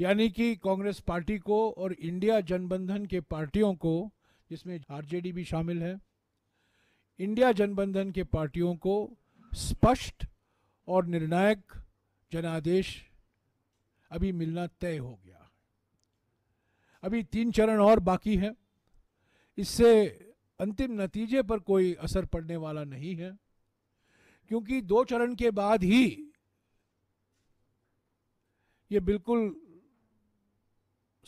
यानी कि कांग्रेस पार्टी को और इंडिया जनबंधन के पार्टियों को जिसमें आरजेडी भी शामिल है इंडिया जनबंधन के पार्टियों को स्पष्ट और निर्णायक जनादेश अभी मिलना तय हो गया अभी तीन चरण और बाकी हैं इससे अंतिम नतीजे पर कोई असर पड़ने वाला नहीं है क्योंकि दो चरण के बाद ही ये बिल्कुल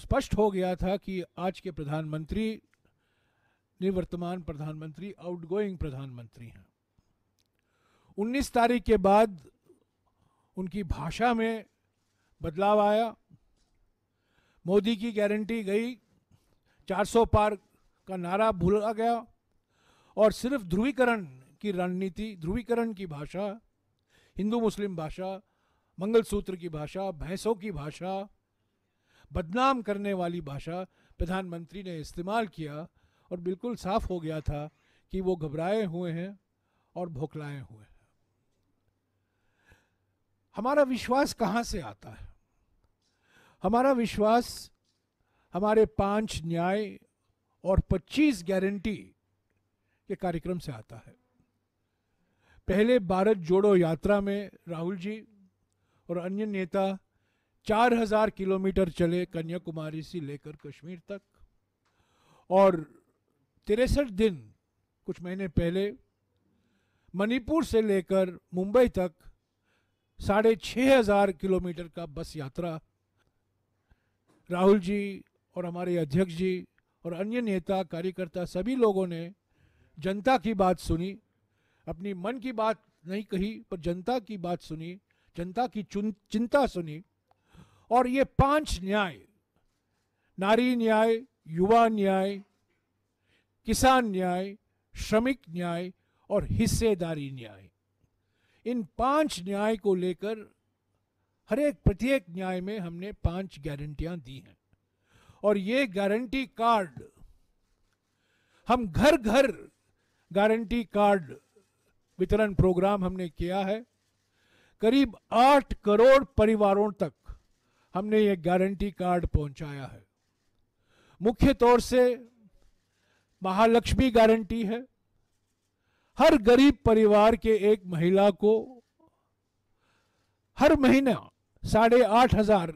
स्पष्ट हो गया था कि आज के प्रधानमंत्री निवर्तमान प्रधानमंत्री आउटगोइंग प्रधानमंत्री हैं 19 तारीख के बाद उनकी भाषा में बदलाव आया मोदी की गारंटी गई 400 पार का नारा भूला गया और सिर्फ ध्रुवीकरण की रणनीति ध्रुवीकरण की भाषा हिंदू मुस्लिम भाषा मंगलसूत्र की भाषा भैंसों की भाषा बदनाम करने वाली भाषा प्रधानमंत्री ने इस्तेमाल किया और बिल्कुल साफ हो गया था कि वो घबराए हुए हैं और भोखलाए हुए हैं हमारा विश्वास कहाँ से आता है हमारा विश्वास हमारे पांच न्याय और पच्चीस गारंटी के कार्यक्रम से आता है पहले भारत जोड़ो यात्रा में राहुल जी और अन्य नेता चार हजार किलोमीटर चले कन्याकुमारी से लेकर कश्मीर तक और तिरसठ दिन कुछ महीने पहले मणिपुर से लेकर मुंबई तक साढ़े छः हजार किलोमीटर का बस यात्रा राहुल जी और हमारे अध्यक्ष जी और अन्य नेता कार्यकर्ता सभी लोगों ने जनता की बात सुनी अपनी मन की बात नहीं कही पर जनता की बात सुनी जनता की चिंता सुनी और ये पांच न्याय नारी न्याय युवा न्याय किसान न्याय श्रमिक न्याय और हिस्सेदारी न्याय इन पांच न्याय को लेकर हर एक प्रत्येक न्याय में हमने पांच गारंटियां दी हैं और ये गारंटी कार्ड हम घर घर गारंटी कार्ड वितरण प्रोग्राम हमने किया है करीब आठ करोड़ परिवारों तक हमने ये गारंटी कार्ड पहुंचाया है मुख्य तौर से महालक्ष्मी गारंटी है हर गरीब परिवार के एक महिला को हर महीना साढ़े आठ हजार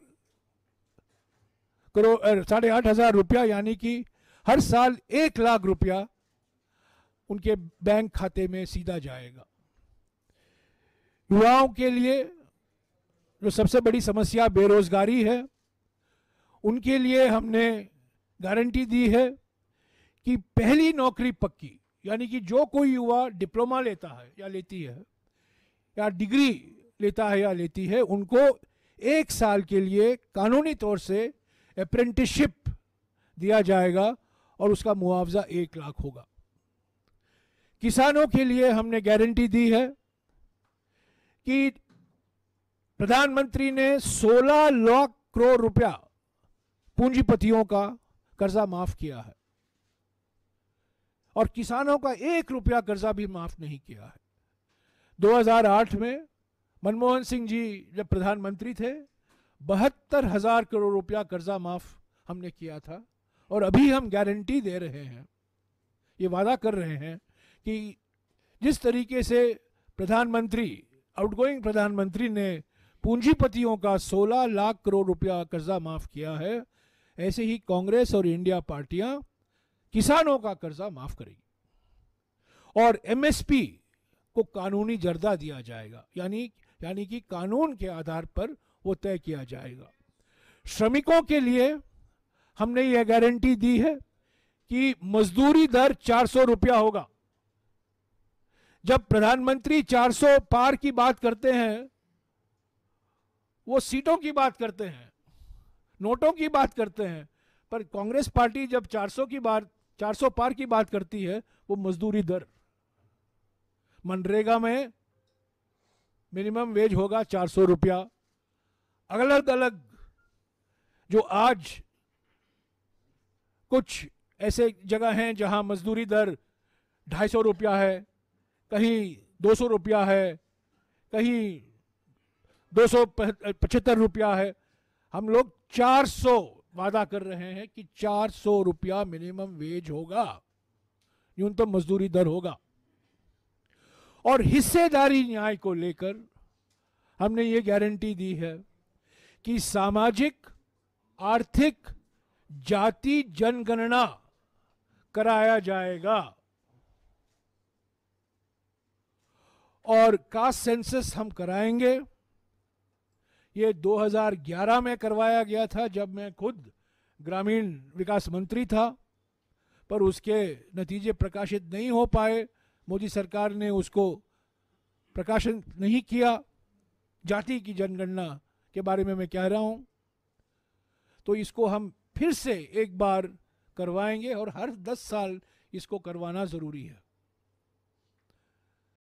करोड़ साढ़े आठ हजार रुपया यानी कि हर साल एक लाख रुपया उनके बैंक खाते में सीधा जाएगा युवाओं के लिए जो सबसे बड़ी समस्या बेरोजगारी है उनके लिए हमने गारंटी दी है कि पहली नौकरी पक्की यानी कि जो कोई युवा डिप्लोमा लेता है या लेती है या डिग्री लेता है या लेती है उनको एक साल के लिए कानूनी तौर से अप्रेंटिसशिप दिया जाएगा और उसका मुआवजा एक लाख होगा किसानों के लिए हमने गारंटी दी है कि प्रधानमंत्री ने 16 लाख करोड़ रुपया पूंजीपतियों का कर्जा माफ किया है और किसानों का एक रुपया कर्जा भी माफ नहीं किया है 2008 में मनमोहन सिंह जी जब प्रधानमंत्री थे बहत्तर हजार करोड़ रुपया कर्जा माफ हमने किया था और अभी हम गारंटी दे रहे हैं ये वादा कर रहे हैं कि जिस तरीके से प्रधानमंत्री आउटगोइंग प्रधानमंत्री ने पूंजीपतियों का 16 लाख करोड़ रुपया कर्जा माफ किया है ऐसे ही कांग्रेस और इंडिया पार्टियां किसानों का कर्जा माफ करेगी और एमएसपी को कानूनी जर्दा दिया जाएगा यानी यानी कि कानून के आधार पर वो तय किया जाएगा श्रमिकों के लिए हमने यह गारंटी दी है कि मजदूरी दर 400 रुपया होगा जब प्रधानमंत्री 400 पार की बात करते हैं वो सीटों की बात करते हैं नोटों की बात करते हैं पर कांग्रेस पार्टी जब 400 की बात 400 पार की बात करती है वो मजदूरी दर मनरेगा में मिनिमम वेज होगा 400 रुपया अलग अलग जो आज कुछ ऐसे जगह हैं जहां मजदूरी दर ढाई सौ रुपया है कहीं दो सौ रुपया है कहीं दो सौ पचहत्तर रुपया है हम लोग चार सौ वादा कर रहे हैं कि चार सौ रुपया मिनिमम वेज होगा न्यूनतम तो मजदूरी दर होगा और हिस्सेदारी न्याय को लेकर हमने ये गारंटी दी है कि सामाजिक आर्थिक जाति जनगणना कराया जाएगा और कास्ट सेंसस हम कराएंगे ये 2011 में करवाया गया था जब मैं खुद ग्रामीण विकास मंत्री था पर उसके नतीजे प्रकाशित नहीं हो पाए मोदी सरकार ने उसको प्रकाशन नहीं किया जाति की जनगणना के बारे में मैं कह रहा हूँ तो इसको हम फिर से एक बार करवाएंगे और हर दस साल इसको करवाना ज़रूरी है